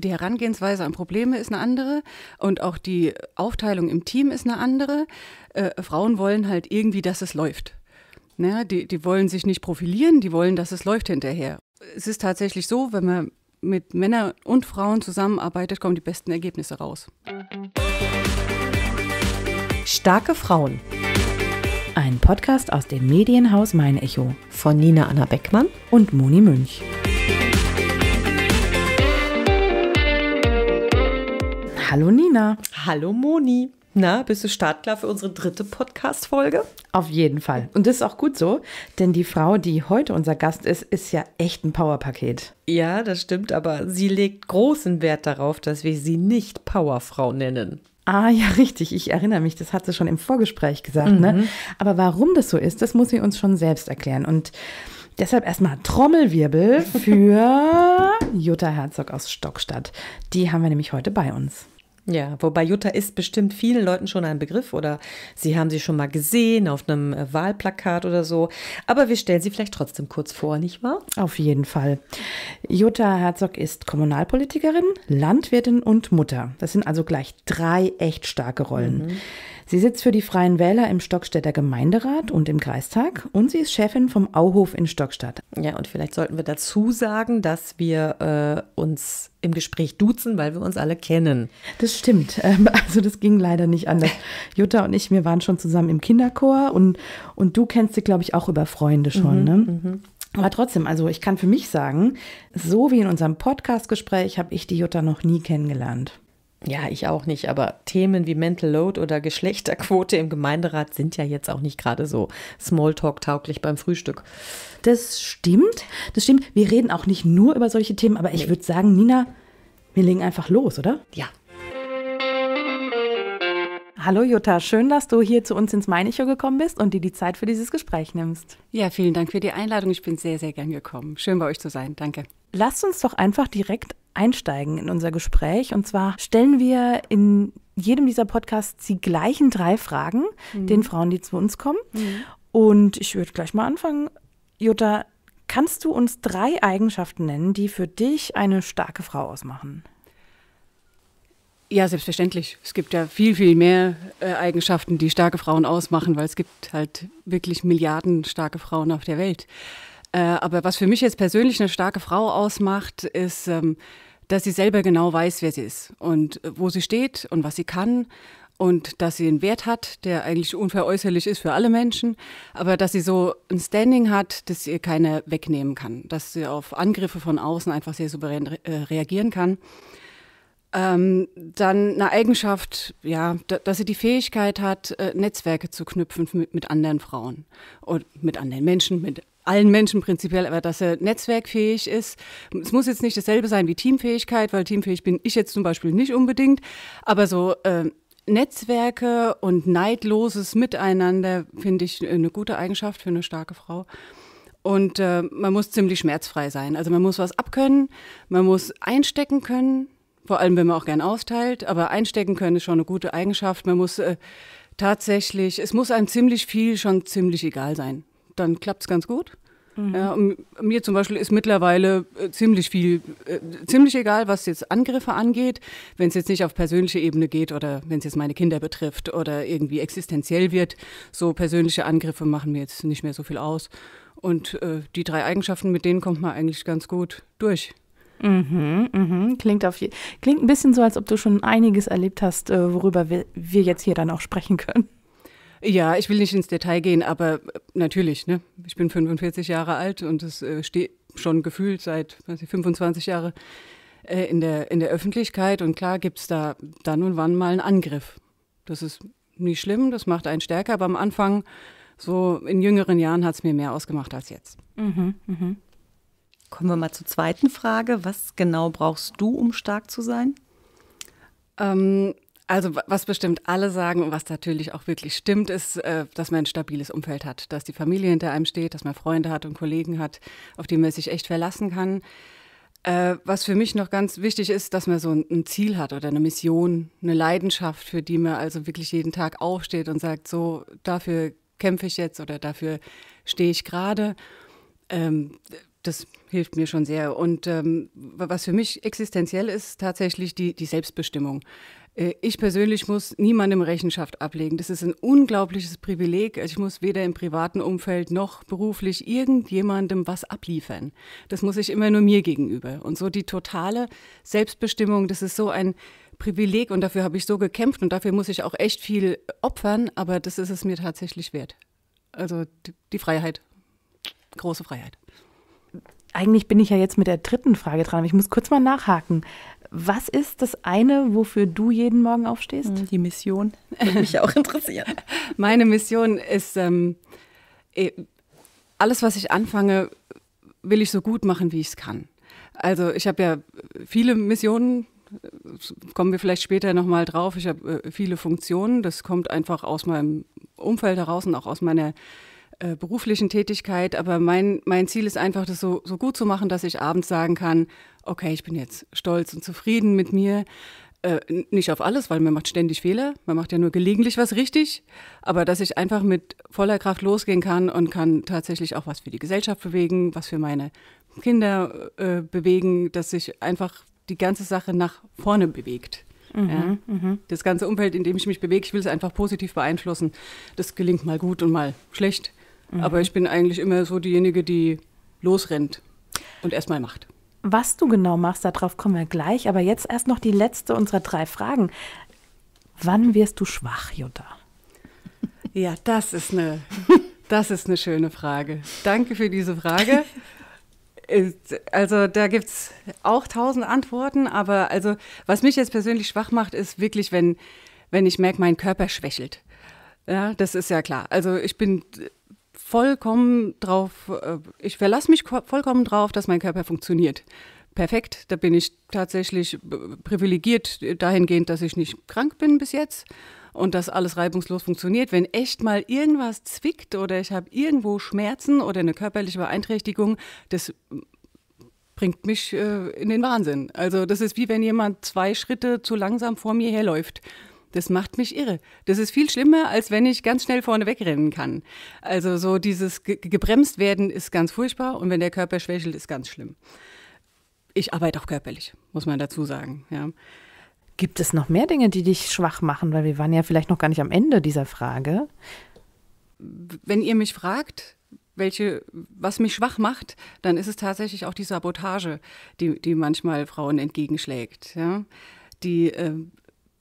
die Herangehensweise an Probleme ist eine andere und auch die Aufteilung im Team ist eine andere. Äh, Frauen wollen halt irgendwie, dass es läuft. Naja, ne, die, die wollen sich nicht profilieren, die wollen, dass es läuft hinterher. Es ist tatsächlich so, wenn man mit Männern und Frauen zusammenarbeitet, kommen die besten Ergebnisse raus. Starke Frauen. Ein Podcast aus dem Medienhaus Mein Echo von Nina Anna Beckmann und Moni Münch. Hallo Nina. Hallo Moni. Na, bist du startklar für unsere dritte Podcast-Folge? Auf jeden Fall. Und das ist auch gut so, denn die Frau, die heute unser Gast ist, ist ja echt ein Powerpaket. Ja, das stimmt, aber sie legt großen Wert darauf, dass wir sie nicht Powerfrau nennen. Ah ja, richtig. Ich erinnere mich, das hat sie schon im Vorgespräch gesagt. Ne? Mhm. Ne? Aber warum das so ist, das muss sie uns schon selbst erklären. Und Deshalb erstmal Trommelwirbel für Jutta Herzog aus Stockstadt. Die haben wir nämlich heute bei uns. Ja, wobei Jutta ist bestimmt vielen Leuten schon ein Begriff oder sie haben sie schon mal gesehen auf einem äh, Wahlplakat oder so. Aber wir stellen sie vielleicht trotzdem kurz vor, nicht wahr? Auf jeden Fall. Jutta Herzog ist Kommunalpolitikerin, Landwirtin und Mutter. Das sind also gleich drei echt starke Rollen. Mhm. Sie sitzt für die Freien Wähler im Stockstädter Gemeinderat und im Kreistag und sie ist Chefin vom Auhof in Stockstadt. Ja, und vielleicht sollten wir dazu sagen, dass wir äh, uns im Gespräch duzen, weil wir uns alle kennen. Das stimmt. Ähm, also das ging leider nicht anders. Jutta und ich, wir waren schon zusammen im Kinderchor und, und du kennst sie, glaube ich, auch über Freunde schon. Mhm, ne? Mhm. Aber trotzdem, also ich kann für mich sagen, so wie in unserem Podcast-Gespräch habe ich die Jutta noch nie kennengelernt ja, ich auch nicht, aber Themen wie Mental Load oder Geschlechterquote im Gemeinderat sind ja jetzt auch nicht gerade so Smalltalk-tauglich beim Frühstück. Das stimmt, das stimmt. Wir reden auch nicht nur über solche Themen, aber ich nee. würde sagen, Nina, wir legen einfach los, oder? Ja, Hallo Jutta, schön, dass du hier zu uns ins Meinecho gekommen bist und dir die Zeit für dieses Gespräch nimmst. Ja, vielen Dank für die Einladung. Ich bin sehr, sehr gern gekommen. Schön bei euch zu sein. Danke. Lasst uns doch einfach direkt einsteigen in unser Gespräch. Und zwar stellen wir in jedem dieser Podcasts die gleichen drei Fragen mhm. den Frauen, die zu uns kommen. Mhm. Und ich würde gleich mal anfangen. Jutta, kannst du uns drei Eigenschaften nennen, die für dich eine starke Frau ausmachen? Ja, selbstverständlich. Es gibt ja viel, viel mehr äh, Eigenschaften, die starke Frauen ausmachen, weil es gibt halt wirklich Milliarden starke Frauen auf der Welt. Äh, aber was für mich jetzt persönlich eine starke Frau ausmacht, ist, ähm, dass sie selber genau weiß, wer sie ist und äh, wo sie steht und was sie kann und dass sie einen Wert hat, der eigentlich unveräußerlich ist für alle Menschen, aber dass sie so ein Standing hat, dass ihr keiner wegnehmen kann, dass sie auf Angriffe von außen einfach sehr souverän re äh, reagieren kann ähm, dann eine Eigenschaft, ja, dass sie die Fähigkeit hat, äh, Netzwerke zu knüpfen mit, mit anderen Frauen und mit anderen Menschen, mit allen Menschen prinzipiell, aber dass er netzwerkfähig ist. Es muss jetzt nicht dasselbe sein wie Teamfähigkeit, weil teamfähig bin ich jetzt zum Beispiel nicht unbedingt, aber so äh, Netzwerke und neidloses Miteinander finde ich äh, eine gute Eigenschaft für eine starke Frau. Und äh, man muss ziemlich schmerzfrei sein. Also man muss was abkönnen, man muss einstecken können, vor allem, wenn man auch gern austeilt. Aber einstecken können ist schon eine gute Eigenschaft. Man muss äh, tatsächlich, es muss einem ziemlich viel schon ziemlich egal sein. Dann klappt es ganz gut. Mhm. Ja, mir zum Beispiel ist mittlerweile äh, ziemlich viel, äh, ziemlich egal, was jetzt Angriffe angeht, wenn es jetzt nicht auf persönliche Ebene geht oder wenn es jetzt meine Kinder betrifft oder irgendwie existenziell wird. So persönliche Angriffe machen mir jetzt nicht mehr so viel aus. Und äh, die drei Eigenschaften, mit denen kommt man eigentlich ganz gut durch. Mhm, mhm. Klingt, auf klingt ein bisschen so, als ob du schon einiges erlebt hast, äh, worüber wir, wir jetzt hier dann auch sprechen können. Ja, ich will nicht ins Detail gehen, aber äh, natürlich, ne? ich bin 45 Jahre alt und es äh, steht schon gefühlt seit weiß ich, 25 Jahren äh, in, der, in der Öffentlichkeit und klar gibt es da dann und wann mal einen Angriff. Das ist nicht schlimm, das macht einen stärker, aber am Anfang, so in jüngeren Jahren, hat es mir mehr ausgemacht als jetzt. Mhm, mhm. Kommen wir mal zur zweiten Frage. Was genau brauchst du, um stark zu sein? Ähm, also was bestimmt alle sagen und was natürlich auch wirklich stimmt, ist, äh, dass man ein stabiles Umfeld hat, dass die Familie hinter einem steht, dass man Freunde hat und Kollegen hat, auf die man sich echt verlassen kann. Äh, was für mich noch ganz wichtig ist, dass man so ein, Ziel hat oder eine Mission, eine Leidenschaft, für die man also wirklich jeden Tag aufsteht und sagt, so, dafür kämpfe ich jetzt oder dafür stehe ich gerade. Ähm, das hilft mir schon sehr. Und ähm, was für mich existenziell ist, tatsächlich die, die Selbstbestimmung. Äh, ich persönlich muss niemandem Rechenschaft ablegen. Das ist ein unglaubliches Privileg. Also ich muss weder im privaten Umfeld noch beruflich irgendjemandem was abliefern. Das muss ich immer nur mir gegenüber. Und so die totale Selbstbestimmung, das ist so ein Privileg und dafür habe ich so gekämpft und dafür muss ich auch echt viel opfern, aber das ist es mir tatsächlich wert. Also die Freiheit, große Freiheit eigentlich bin ich ja jetzt mit der dritten Frage dran, aber ich muss kurz mal nachhaken. Was ist das eine, wofür du jeden Morgen aufstehst? Hm, die Mission. Würde mich auch interessieren. Meine Mission ist, ähm, e, alles, was ich anfange, will ich so gut machen, wie ich es kann. Also ich habe ja viele Missionen, kommen wir vielleicht später nochmal drauf. Ich habe äh, viele Funktionen. Das kommt einfach aus meinem Umfeld heraus und auch aus meiner äh, beruflichen Tätigkeit, aber mein, mein Ziel ist einfach, das so, so gut zu machen, dass ich abends sagen kann, okay, ich bin jetzt stolz und zufrieden mit mir. Äh, nicht auf alles, weil man macht ständig Fehler, man macht ja nur gelegentlich was richtig, aber dass ich einfach mit voller Kraft losgehen kann und kann tatsächlich auch was für die Gesellschaft bewegen, was für meine Kinder äh, bewegen, dass sich einfach die ganze Sache nach vorne bewegt. Mhm, ja? Mhm. Das ganze Umfeld, in dem ich mich bewege, ich will es einfach positiv beeinflussen. Das gelingt mal gut und mal schlecht. Mhm. Aber ich bin eigentlich immer so diejenige, die losrennt und erstmal macht. Was du genau machst, darauf kommen wir gleich. Aber jetzt erst noch die letzte unserer drei Fragen. Wann wirst du schwach, Jutta? Ja, das ist eine, das ist eine schöne Frage. Danke für diese Frage. Äh, also da gibt es auch tausend Antworten, aber also was mich jetzt persönlich schwach macht, ist wirklich, wenn, wenn ich merke, mein Körper schwächelt. Ja, das ist ja klar. Also ich bin vollkommen drauf, äh, ich verlasse mich vollkommen drauf, dass mein Körper funktioniert. Perfekt, da bin ich tatsächlich äh, privilegiert dahingehend, dass ich nicht krank bin bis jetzt und dass alles reibungslos funktioniert. Wenn echt mal irgendwas zwickt oder ich habe irgendwo Schmerzen oder eine körperliche Beeinträchtigung, das äh, bringt mich äh, in den Wahnsinn. Also das ist wie wenn jemand zwei Schritte zu langsam vor mir herläuft. Das macht mich irre. Das ist viel schlimmer, als wenn ich ganz schnell vorne wegrennen kann. Also so dieses ge gebremst werden ist ganz furchtbar und wenn der Körper schwächelt, ist ganz schlimm. Ich arbeite auch körperlich, muss man dazu sagen. Ja. Gibt es noch mehr Dinge, die dich schwach machen? Weil wir waren ja vielleicht noch gar nicht am Ende dieser Frage. Wenn ihr mich fragt, welche, was mich schwach macht, dann ist es tatsächlich auch die Sabotage, die, die manchmal Frauen entgegenschlägt. Ja? Die äh,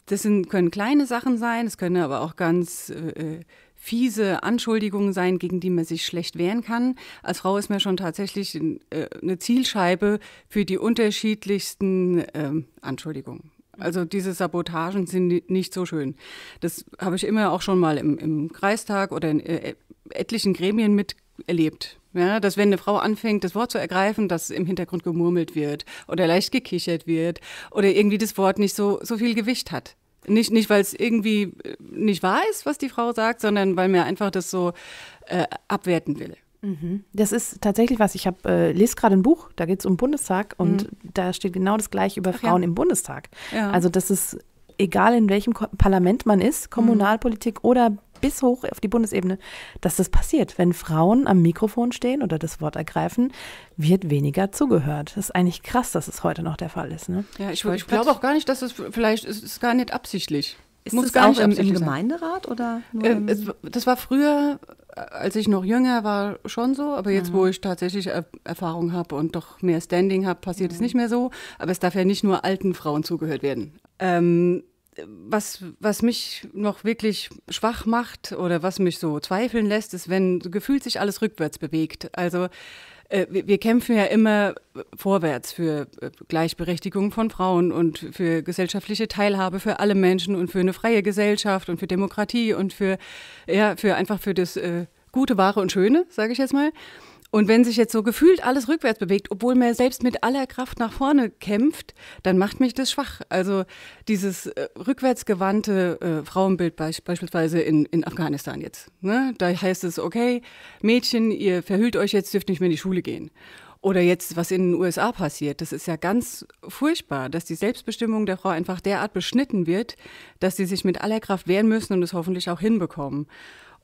das sind, können kleine Sachen sein, es können aber auch ganz äh, äh, fiese Anschuldigungen sein, gegen die man sich schlecht wehren kann. Als Frau ist man schon tatsächlich äh, eine Zielscheibe für die unterschiedlichsten äh, Anschuldigungen. Also diese Sabotagen sind nicht so schön. Das habe ich immer auch schon mal im, im Kreistag oder in äh, äh, etlichen Gremien miterlebt. Ja, dass wenn eine Frau anfängt, das Wort zu ergreifen, dass im Hintergrund gemurmelt wird oder leicht gekichert wird oder irgendwie das Wort nicht so, so viel Gewicht hat. Nicht, nicht weil es irgendwie äh, nicht wahr ist, was die Frau sagt, sondern weil mir einfach das so äh, abwerten will. Mhm. Das ist tatsächlich was. Ich habe äh, lese gerade ein Buch, da geht es um Bundestag und mhm. da steht genau das gleiche über Ach Frauen ja. im Bundestag. Ja. Also das ist egal in welchem Ko Parlament man ist, mhm. Kommunalpolitik mhm. oder bis hoch auf die Bundesebene, dass das passiert. Wenn Frauen am Mikrofon stehen oder das Wort ergreifen, wird weniger zugehört. Das ist eigentlich krass, dass es heute noch der Fall ist. Ne? Ja, ich, ich glaube auch gar nicht, dass es vielleicht es ist gar nicht absichtlich. Ist Muss das auch im, im Gemeinderat oder? Äh, es, das war früher, äh, als ich noch jünger war, schon so, aber jetzt, mhm. wo ich tatsächlich er Erfahrung habe und doch mehr Standing habe, passiert mhm. es nicht mehr so. Aber es darf ja nicht nur alten Frauen zugehört werden. Ähm, was, was mich noch wirklich schwach macht oder was mich so zweifeln lässt, ist, wenn gefühlt sich alles rückwärts bewegt. Also äh, wir kämpfen ja immer vorwärts für äh, Gleichberechtigung von Frauen und für gesellschaftliche Teilhabe für alle Menschen und für eine freie Gesellschaft und für Demokratie und für ja für einfach für das äh, Gute, Wahre und Schöne, sage ich jetzt mal. Und wenn sich jetzt so gefühlt alles rückwärts bewegt, obwohl man selbst mit aller Kraft nach vorne kämpft, dann macht mich das schwach. Also dieses äh, rückwärtsgewandte äh, Frauenbild be beispielsweise in, in Afghanistan jetzt. Ne? Da heißt es, okay, Mädchen, ihr verhüllt euch jetzt, dürft nicht mehr in die Schule gehen. Oder jetzt, was in den USA passiert, das ist ja ganz furchtbar, dass die Selbstbestimmung der Frau einfach derart beschnitten wird, dass sie sich mit aller Kraft wehren müssen und es hoffentlich auch hinbekommen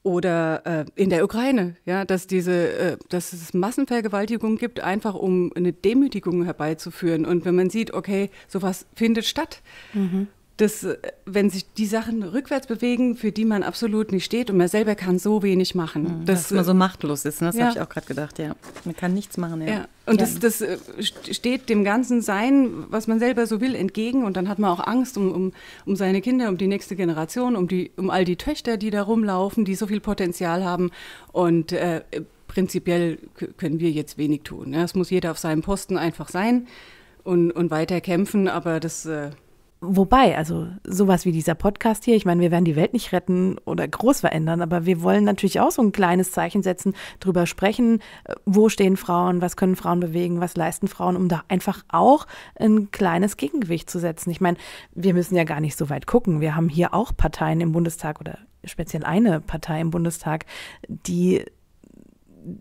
oder äh, in der Ukraine, ja, dass diese, äh, dass es Massenvergewaltigung gibt, einfach um eine Demütigung herbeizuführen. Und wenn man sieht, okay, sowas findet statt, mhm dass, äh, wenn sich die Sachen rückwärts bewegen, für die man absolut nicht steht und man selber kann so wenig machen. Mhm, dass, dass, man so äh, machtlos ist, ne? das ja. habe ich auch gerade gedacht, ja. Man kann nichts machen, ja. ja. Und Das, das äh, steht dem ganzen Sein, was man selber so will, entgegen und dann hat man auch Angst um, um, um seine Kinder, um die nächste Generation, um, die, um all die Töchter, die da rumlaufen, die so viel Potenzial haben und äh, prinzipiell können wir jetzt wenig tun. Ne? Es muss jeder auf seinem Posten einfach sein und, und weiter kämpfen, aber das... Äh, Wobei, also sowas wie dieser Podcast hier, ich meine, wir werden die Welt nicht retten oder groß verändern, aber wir wollen natürlich auch so ein kleines Zeichen setzen, drüber sprechen, äh, wo stehen Frauen, was können Frauen bewegen, was leisten Frauen, um da einfach auch ein kleines Gegengewicht zu setzen. Ich meine, wir müssen ja gar nicht so weit gucken. Wir haben hier auch Parteien im Bundestag oder speziell eine Partei im Bundestag, die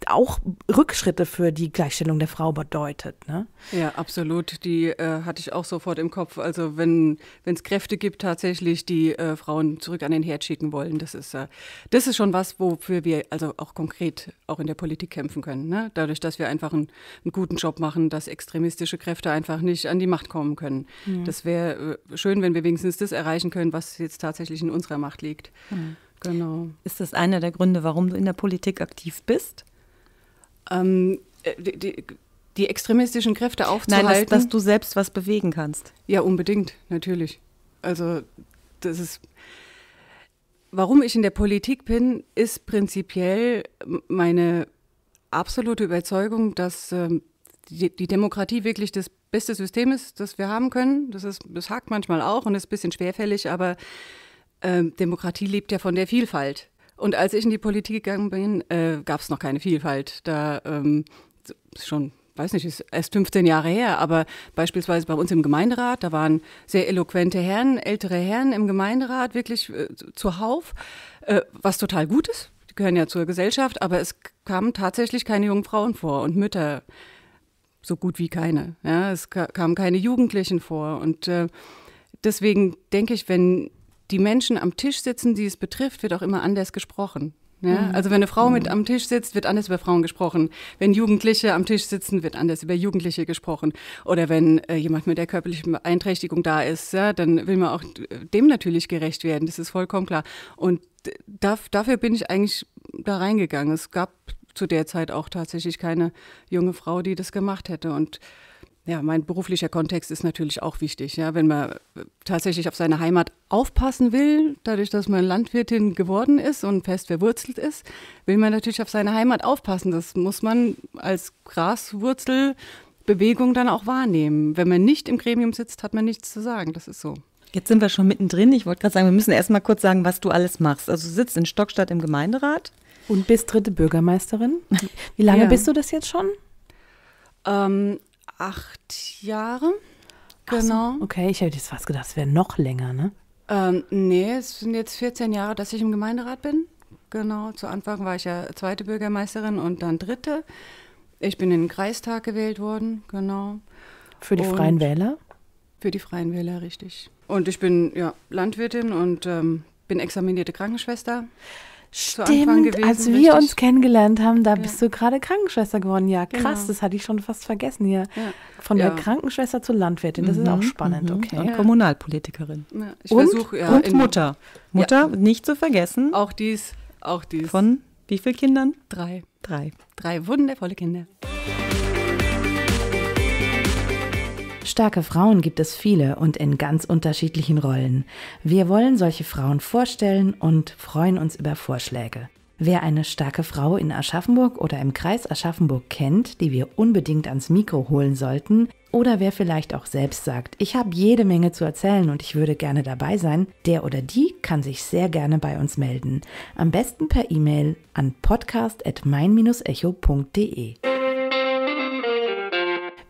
auch Rückschritte für die Gleichstellung der Frau bedeutet. Ne? Ja, absolut. Die äh, hatte ich auch sofort im Kopf. Also wenn es Kräfte gibt tatsächlich, die äh, Frauen zurück an den Herd schicken wollen, das ist, äh, das ist schon was, wofür wir also auch konkret auch in der Politik kämpfen können. Ne? Dadurch, dass wir einfach einen, einen, guten Job machen, dass extremistische Kräfte einfach nicht an die Macht kommen können. Mhm. Das wäre äh, schön, wenn wir wenigstens das erreichen können, was jetzt tatsächlich in unserer Macht liegt. Mhm. Genau. Ist das einer der Gründe, warum du in der Politik aktiv bist? ähm, äh, die, die, die, extremistischen Kräfte aufzuhalten. Nein, dass, dass du selbst was bewegen kannst. Ja, unbedingt, natürlich. Also das ist warum ich in der Politik bin, ist prinzipiell meine absolute Überzeugung, dass ähm, die, die, Demokratie wirklich das beste System ist, das wir haben können. Das, ist, das hakt manchmal auch und ist ein bisschen schwerfällig, aber ähm, Demokratie lebt ja von der Vielfalt. Und als ich in die Politik gegangen bin, äh, gab es noch keine Vielfalt. Da ähm, schon weiß nicht, ist erst 15 Jahre her, aber beispielsweise bei uns im Gemeinderat, da waren sehr eloquente Herren, ältere Herren im Gemeinderat, wirklich äh, zuhauf, äh, was total gut ist. Die gehören ja zur Gesellschaft, aber es kamen tatsächlich keine jungen Frauen vor und Mütter, so gut wie keine. Ja, es ka kamen keine Jugendlichen vor und äh, deswegen denke ich, wenn die Menschen am Tisch sitzen, die es betrifft, wird auch immer anders gesprochen. Ja? Ne? Mhm. Also wenn eine Frau mit mhm. am Tisch sitzt, wird anders über Frauen gesprochen. Wenn Jugendliche am Tisch sitzen, wird anders über Jugendliche gesprochen. Oder wenn äh, jemand mit der körperlichen Beeinträchtigung da ist, ja, dann will man auch äh, dem natürlich gerecht werden. Das ist vollkommen klar. Und darf, dafür bin ich eigentlich da reingegangen. Es gab zu der Zeit auch tatsächlich keine junge Frau, die das gemacht hätte. Und ja, mein beruflicher Kontext ist natürlich auch wichtig. Ja, wenn man äh, tatsächlich auf seine Heimat aufpassen will, dadurch, dass man Landwirtin geworden ist und fest verwurzelt ist, will man natürlich auf seine Heimat aufpassen. Das muss man als Graswurzelbewegung dann auch wahrnehmen. Wenn man nicht im Gremium sitzt, hat man nichts zu sagen. Das ist so. Jetzt sind wir schon mittendrin. Ich wollte gerade sagen, wir müssen erst mal kurz sagen, was du alles machst. Also du sitzt in Stockstadt im Gemeinderat. Und bist dritte Bürgermeisterin. Wie lange ja. bist du das jetzt schon? Ähm, acht Jahre. Genau. So, okay, ich hätte jetzt fast gedacht, es wäre noch länger, ne? Ähm, nee, es sind jetzt 14 Jahre, dass ich im Gemeinderat bin. Genau, zu Anfang war ich ja zweite Bürgermeisterin und dann dritte. Ich bin in den Kreistag gewählt worden, genau. Für die und Freien Wähler? Für die Freien Wähler, richtig. Und ich bin ja, Landwirtin und ähm, bin examinierte Krankenschwester. Stimmt, als wir richtig. uns kennengelernt haben, da ja. bist du gerade Krankenschwester geworden. Ja, genau. krass, genau. das hatte ich schon fast vergessen hier. Ja. Von ja. der Krankenschwester zur Landwirtin, das mhm. ist auch mhm, spannend, mhm. okay. Und Kommunalpolitikerin. und, versuch, und Mutter. Mutter, nicht zu vergessen. Auch dies, auch dies. Von wie vielen Kindern? Drei. Drei. Drei wundervolle Kinder. Starke Frauen gibt es viele und in ganz unterschiedlichen Rollen. Wir wollen solche Frauen vorstellen und freuen uns über Vorschläge. Wer eine starke Frau in Aschaffenburg oder im Kreis Aschaffenburg kennt, die wir unbedingt ans Mikro holen sollten, oder wer vielleicht auch selbst sagt, ich habe jede Menge zu erzählen und ich würde gerne dabei sein, der oder die kann sich sehr gerne bei uns melden. Am besten per E-Mail an podcast@mein-echo.de.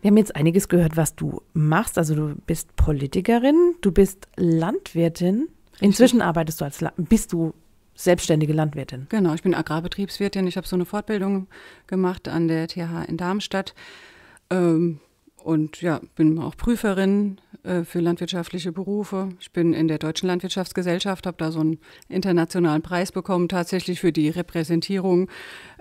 Wir haben jetzt einiges gehört, was du machst. Also du bist Politikerin, du bist Landwirtin. Inzwischen Richtig. arbeitest du als bist du selbstständige Landwirtin. Genau, ich bin Agrarbetriebswirtin. Ich habe so eine Fortbildung gemacht an der TH in Darmstadt ähm, und ja, bin auch Prüferin äh, für landwirtschaftliche Berufe. Ich bin in der Deutschen Landwirtschaftsgesellschaft, habe da so einen internationalen Preis bekommen, tatsächlich für die Repräsentierung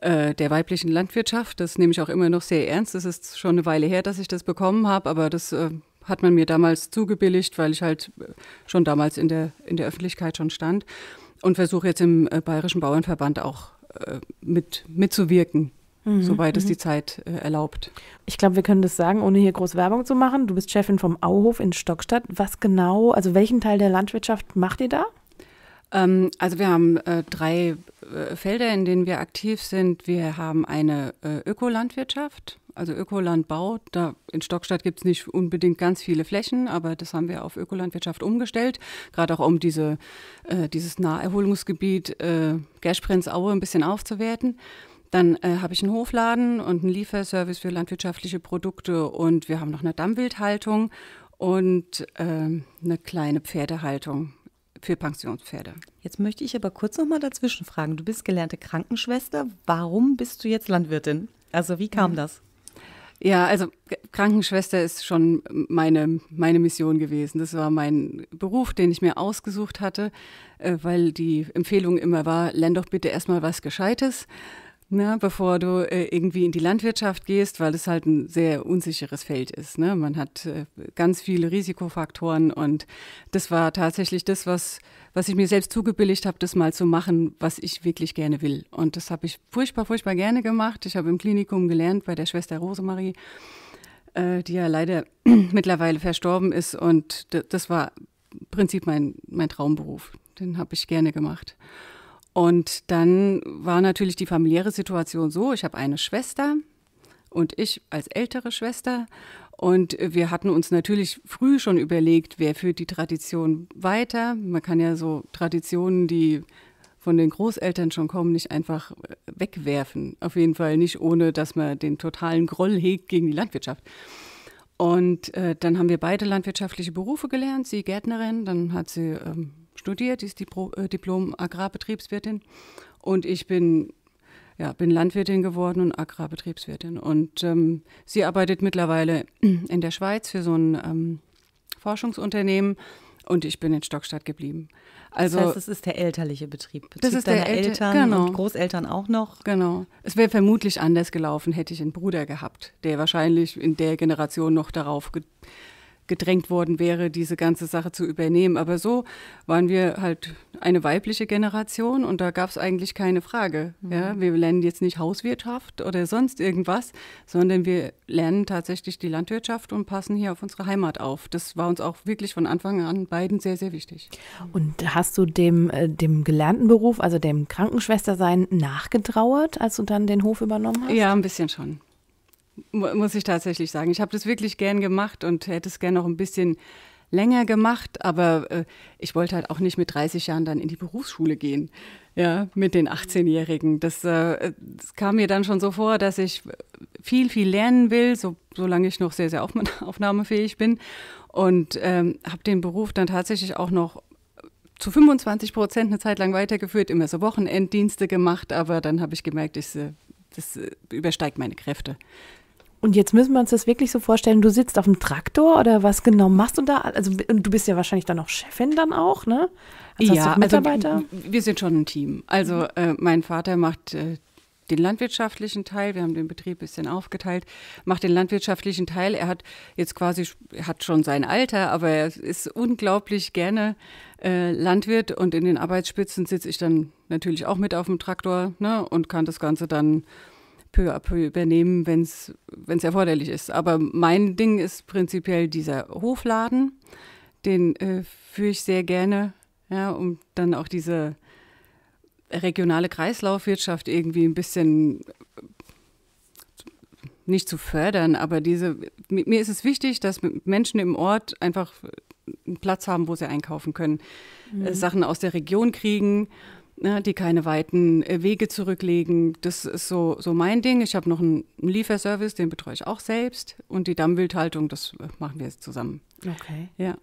äh, der weiblichen Landwirtschaft. Das nehme ich auch immer noch sehr ernst. Es ist schon eine Weile her, dass ich das bekommen habe, aber das äh, hat man mir damals zugebilligt, weil ich halt äh, schon damals in der, in der Öffentlichkeit schon stand und versuche jetzt im äh, Bayerischen Bauernverband auch mit, mitzuwirken mhm, soweit es mhm. die Zeit äh, erlaubt. Ich glaube, wir können das sagen, ohne hier groß Werbung zu machen. Du bist Chefin vom Auhof in Stockstadt. Was genau, also welchen Teil der Landwirtschaft macht ihr da? Ähm, also wir haben äh, drei äh, Felder, in denen wir aktiv sind. Wir haben eine äh, Ökolandwirtschaft, also Ökolandbau. Da in Stockstadt gibt es nicht unbedingt ganz viele Flächen, aber das haben wir auf Ökolandwirtschaft umgestellt. Gerade auch um diese, äh, dieses Naherholungsgebiet äh, Gersprenzaue ein bisschen aufzuwerten. Dann äh, habe ich einen Hofladen und einen Lieferservice für landwirtschaftliche Produkte und wir haben noch eine Dammwildhaltung und äh, eine kleine Pferdehaltung für Pensionspferde. Jetzt möchte ich aber kurz noch mal dazwischen fragen. Du bist gelernte Krankenschwester. Warum bist du jetzt Landwirtin? Also wie kam mhm. das? Ja, also Krankenschwester ist schon meine, meine Mission gewesen. Das war mein Beruf, den ich mir ausgesucht hatte, äh, weil die Empfehlung immer war, lern doch bitte erstmal was Gescheites. Na, ne, bevor du äh, irgendwie in die Landwirtschaft gehst, weil es halt ein sehr unsicheres Feld ist. Ne? Man hat äh, ganz viele Risikofaktoren und das war tatsächlich das, was, was ich mir selbst zugebilligt habe, das mal zu machen, was ich wirklich gerne will. Und das habe ich furchtbar, furchtbar gerne gemacht. Ich habe im Klinikum gelernt bei der Schwester Rosemarie, äh, die ja leider mittlerweile verstorben ist. Und das war im Prinzip mein, mein Traumberuf. Den habe ich gerne gemacht. Und dann war natürlich die familiäre Situation so, ich habe eine Schwester und ich als ältere Schwester. Und wir hatten uns natürlich früh schon überlegt, wer führt die Tradition weiter. Man kann ja so Traditionen, die von den Großeltern schon kommen, nicht einfach äh, wegwerfen. Auf jeden Fall nicht, ohne dass man den totalen Groll hegt gegen die Landwirtschaft. Und äh, dann haben wir beide landwirtschaftliche Berufe gelernt. Sie Gärtnerin, dann hat sie ähm, studiert, ist Dipro, äh, Diplom Agrarbetriebswirtin und ich bin ja, bin Landwirtin geworden und Agrarbetriebswirtin. Und ähm, sie arbeitet mittlerweile in der Schweiz für so ein ähm, Forschungsunternehmen und ich bin in Stockstadt geblieben. Also, das heißt, es ist der elterliche Betrieb. Bezug das ist der Eltern genau. und Großeltern auch noch. Genau. Es wäre vermutlich anders gelaufen, hätte ich einen Bruder gehabt, der wahrscheinlich in der Generation noch darauf gedrängt worden wäre, diese ganze Sache zu übernehmen. Aber so waren wir halt eine weibliche Generation und da gab es eigentlich keine Frage. Mhm. Ja, wir lernen jetzt nicht Hauswirtschaft oder sonst irgendwas, sondern wir lernen tatsächlich die Landwirtschaft und passen hier auf unsere Heimat auf. Das war uns auch wirklich von Anfang an beiden sehr, sehr wichtig. Und hast du dem, äh, dem gelernten Beruf, also dem Krankenschwestersein, nachgetrauert, als du dann den Hof übernommen hast? Ja, ein bisschen schon. Muss ich tatsächlich sagen. Ich habe das wirklich gern gemacht und hätte es gern noch ein bisschen länger gemacht, aber äh, ich wollte halt auch nicht mit 30 Jahren dann in die Berufsschule gehen, ja, mit den 18-Jährigen. Das, äh, das kam mir dann schon so vor, dass ich viel, viel lernen will, so, solange ich noch sehr, sehr auf aufnahmefähig bin. Und ähm, habe den Beruf dann tatsächlich auch noch zu 25 Prozent eine Zeit lang weitergeführt, immer so Wochenenddienste gemacht, aber dann habe ich gemerkt, ich, äh, das äh, übersteigt meine Kräfte. Und jetzt müssen wir uns das wirklich so vorstellen, du sitzt auf dem Traktor oder was genau machst du da? Also du bist ja wahrscheinlich dann auch Chefin dann auch, ne? Also ja, also Mitarbeiter. Also, wir sind schon ein Team. Also äh, mein Vater macht äh, den landwirtschaftlichen Teil, wir haben den Betrieb ein bisschen aufgeteilt, macht den landwirtschaftlichen Teil. Er hat jetzt quasi, hat schon sein Alter, aber er ist unglaublich gerne äh, Landwirt und in den Arbeitsspitzen sitze ich dann natürlich auch mit auf dem Traktor ne, und kann das Ganze dann peu à peu übernehmen, wenn es erforderlich ist. Aber mein Ding ist prinzipiell dieser Hofladen, den äh, führe ich sehr gerne, ja, um dann auch diese regionale Kreislaufwirtschaft irgendwie ein bisschen äh, nicht zu fördern, aber diese mir ist es wichtig, dass Menschen im Ort einfach einen Platz haben, wo sie einkaufen können, äh, mhm. Sachen aus der Region kriegen ne, die keine weiten äh, Wege zurücklegen. Das ist so, so mein Ding. Ich habe noch einen Lieferservice, den betreue ich auch selbst. Und die Dammwildhaltung, das äh, machen wir jetzt zusammen. Okay. Ja.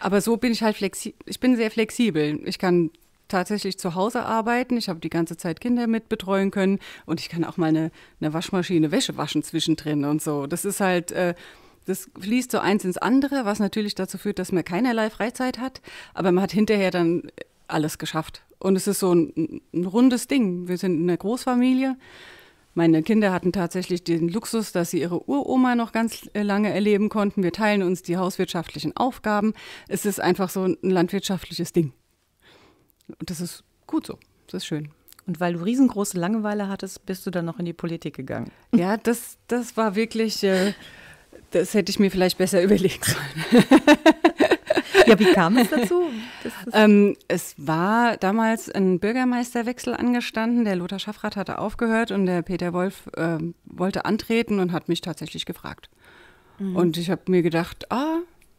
Aber so bin ich halt flexibel. Ich bin sehr flexibel. Ich kann tatsächlich zu Hause arbeiten. Ich habe die ganze Zeit Kinder mit betreuen können und ich kann auch mal eine, eine Waschmaschine Wäsche waschen zwischendrin und so. Das ist halt, äh, das fließt so eins ins andere, was natürlich dazu führt, dass man keinerlei Freizeit hat, aber man hat hinterher dann äh, alles geschafft und es ist so ein, ein rundes Ding. Wir sind eine Großfamilie. Meine Kinder hatten tatsächlich den Luxus, dass sie ihre Uroma noch ganz äh, lange erleben konnten. Wir teilen uns die hauswirtschaftlichen Aufgaben. Es ist einfach so ein landwirtschaftliches Ding. Und das ist gut so. Das ist schön. Und weil du riesengroße Langeweile hattest, bist du dann noch in die Politik gegangen. Ja, das, das war wirklich, äh, das hätte ich mir vielleicht besser überlegt sollen. Ja, wie kam es dazu? Ähm, es war damals ein Bürgermeisterwechsel angestanden. Der Lothar Schaffrath hatte aufgehört und der Peter Wolf äh, wollte antreten und hat mich tatsächlich gefragt. Mhm. Und ich habe mir gedacht, ah,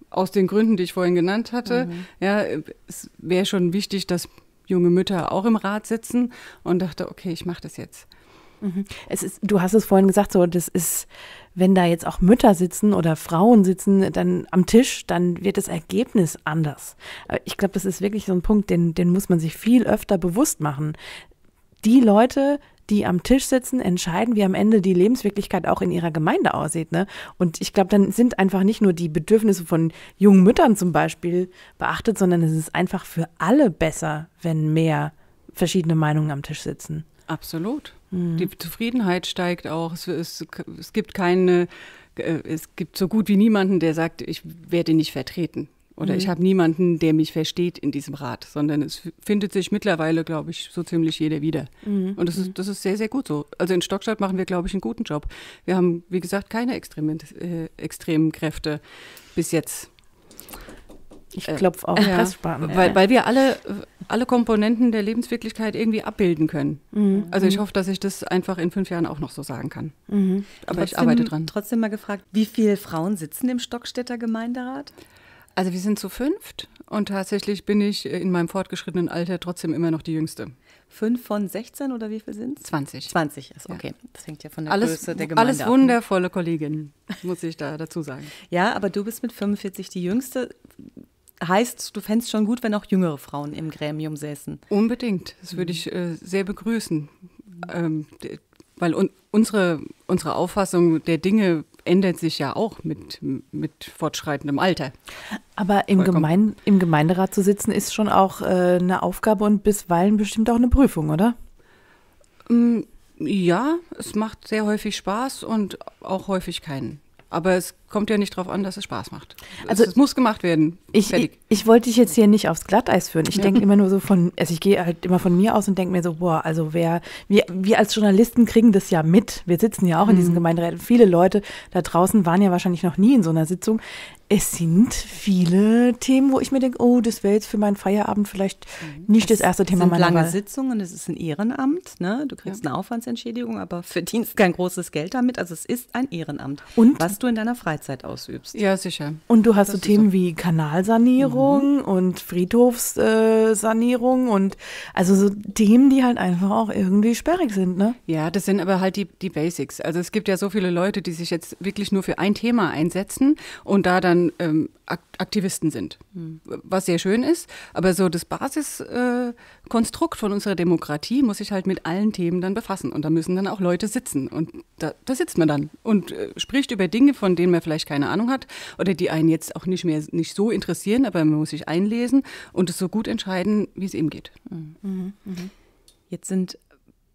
aus den Gründen, die ich vorhin genannt hatte, mhm. ja, es wäre schon wichtig, dass junge Mütter auch im Rat sitzen und dachte, okay, ich mache das jetzt. Mhm. Es ist, du hast es vorhin gesagt, so das ist, wenn da jetzt auch Mütter sitzen oder Frauen sitzen dann am Tisch, dann wird das Ergebnis anders. Aber ich glaube, das ist wirklich so ein Punkt, den, den muss man sich viel öfter bewusst machen. Die Leute, die am Tisch sitzen, entscheiden, wie am Ende die Lebenswirklichkeit auch in ihrer Gemeinde aussieht. Ne? Und ich glaube, dann sind einfach nicht nur die Bedürfnisse von jungen Müttern zum Beispiel beachtet, sondern es ist einfach für alle besser, wenn mehr verschiedene Meinungen am Tisch sitzen. Absolut. Mhm. Die Zufriedenheit steigt auch. Es, es, es gibt keine, äh, es gibt so gut wie niemanden, der sagt, ich werde nicht vertreten. Oder mhm. ich habe niemanden, der mich versteht in diesem Rat, sondern es findet sich mittlerweile, glaube ich, so ziemlich jeder wieder. Mhm. Und das ist, mhm. das ist sehr, sehr gut so. Also in Stockstadt machen wir, glaube ich, einen guten Job. Wir haben, wie gesagt, keine extremen, äh, extremen Kräfte bis jetzt. Ich äh, klopfe auf ja. Passspaten. Weil, weil wir alle, alle Komponenten der Lebenswirklichkeit irgendwie abbilden können. Mhm. Also ich mhm. hoffe, dass ich das einfach in fünf Jahren auch noch so sagen kann. Mhm. Aber trotzdem, ich arbeite dran. Trotzdem mal gefragt, wie viele Frauen sitzen im Stockstädter Gemeinderat? Also wir sind zu fünft und tatsächlich bin ich in meinem fortgeschrittenen Alter trotzdem immer noch die Jüngste. Fünf von 16 oder wie viel sind es? 20. 20 ist okay. Ja. Das hängt ja von der alles, Größe der Gemeinde Alles ne? wundervolle Kolleginnen, muss ich da dazu sagen. ja, aber du bist mit 45 die Jüngste heißt, du fändest schon gut, wenn auch jüngere Frauen im Gremium säßen. Unbedingt. Das würde mhm. ich äh, sehr begrüßen. Ähm, weil un unsere, unsere Auffassung der Dinge ändert sich ja auch mit, mit fortschreitendem Alter. Aber im, Gemein, im Gemeinderat zu sitzen ist schon auch äh, eine Aufgabe und bisweilen bestimmt auch eine Prüfung, oder? Mm, ja, es macht sehr häufig Spaß und auch häufig keinen. Aber es kommt ja nicht darauf an, dass es Spaß macht. Also es muss gemacht werden. Ich, ich, ich wollte dich jetzt hier nicht aufs Glatteis führen. Ich ja. denke immer nur so von, also ich gehe halt immer von mir aus und denke mir so, boah, also wer, wir, wir als Journalisten kriegen das ja mit. Wir sitzen ja auch in diesen mhm. Gemeinderäten. Viele Leute da draußen waren ja wahrscheinlich noch nie in so einer Sitzung. Es sind viele Themen, wo ich mir denke, oh, das wäre jetzt für meinen Feierabend vielleicht mhm. nicht es das erste Thema meiner lange Wahl. Sitzungen, es ist ein Ehrenamt, ne? Du kriegst ja. eine Aufwandsentschädigung, aber verdienst kein großes Geld damit. Also es ist ein Ehrenamt, und was du in deiner Freizeit Freizeit ausübst. Ja, sicher. Und du hast das so Themen so. wie Kanalsanierung mhm. und Friedhofssanierung äh, und also so Themen, die halt einfach auch irgendwie sperrig sind, ne? Ja, das sind aber halt die, die Basics. Also es gibt ja so viele Leute, die sich jetzt wirklich nur für ein Thema einsetzen und da dann ähm, Aktivisten sind, mhm. was sehr schön ist. Aber so das Basiskonstrukt äh, von unserer Demokratie muss sich halt mit allen Themen dann befassen. Und da müssen dann auch Leute sitzen. Und da, da sitzt man dann und äh, spricht über Dinge, von denen man vielleicht vielleicht keine Ahnung hat oder die einen jetzt auch nicht mehr nicht so interessieren, aber man muss sich einlesen und es so gut entscheiden, wie es ihm geht. Mhm. mhm, mhm. Jetzt sind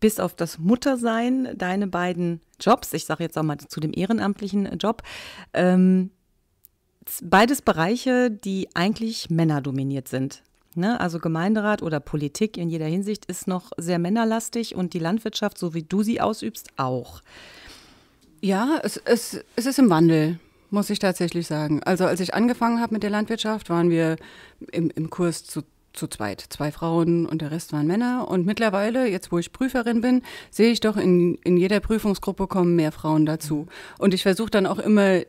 bis auf das Muttersein deine beiden Jobs, ich sage jetzt auch mal zu dem ehrenamtlichen Job, ähm, beides Bereiche, die eigentlich männerdominiert sind. Ne? Also Gemeinderat oder Politik in jeder Hinsicht ist noch sehr männerlastig und die Landwirtschaft, so wie du sie ausübst, auch. Ja, es, es, es ist im Wandel muss ich tatsächlich sagen. Also als ich angefangen habe mit der Landwirtschaft, waren wir im, im Kurs zu zu zweit. Zwei Frauen und der Rest waren Männer. Und mittlerweile, jetzt wo ich Prüferin bin, sehe ich doch, in, in jeder Prüfungsgruppe kommen mehr Frauen dazu. Mhm. Und ich versuche dann auch immer äh,